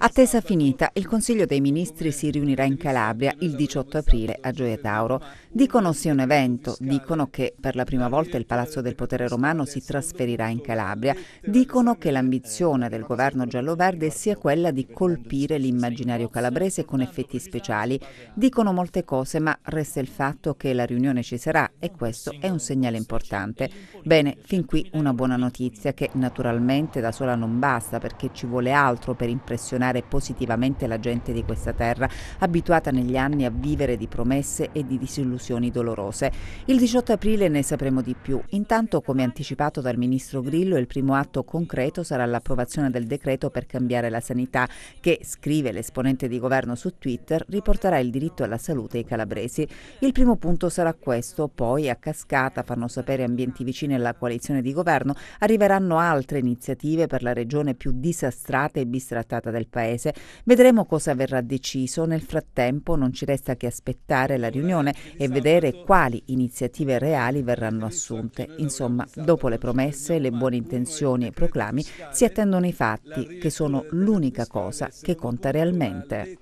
Attesa finita, il Consiglio dei Ministri si riunirà in Calabria il 18 aprile a Gioia Tauro. Dicono sia un evento, dicono che per la prima volta il Palazzo del Potere Romano si trasferirà in Calabria, dicono che l'ambizione del governo giallo-verde sia quella di colpire l'immaginario calabrese con effetti speciali. Dicono molte cose, ma resta il fatto che la riunione ci sarà e questo è un segnale importante. Bene, fin qui una buona notizia che naturalmente da sola non basta perché ci vuole altro altro per impressionare positivamente la gente di questa terra, abituata negli anni a vivere di promesse e di disillusioni dolorose. Il 18 aprile ne sapremo di più. Intanto, come anticipato dal ministro Grillo, il primo atto concreto sarà l'approvazione del decreto per cambiare la sanità, che, scrive l'esponente di governo su Twitter, riporterà il diritto alla salute ai calabresi. Il primo punto sarà questo, poi a cascata, fanno sapere ambienti vicini alla coalizione di governo, arriveranno altre iniziative per la regione più disastrata e bisognosa bistrattata del paese. Vedremo cosa verrà deciso. Nel frattempo non ci resta che aspettare la riunione e vedere quali iniziative reali verranno assunte. Insomma, dopo le promesse, le buone intenzioni e i proclami, si attendono i fatti, che sono l'unica cosa che conta realmente.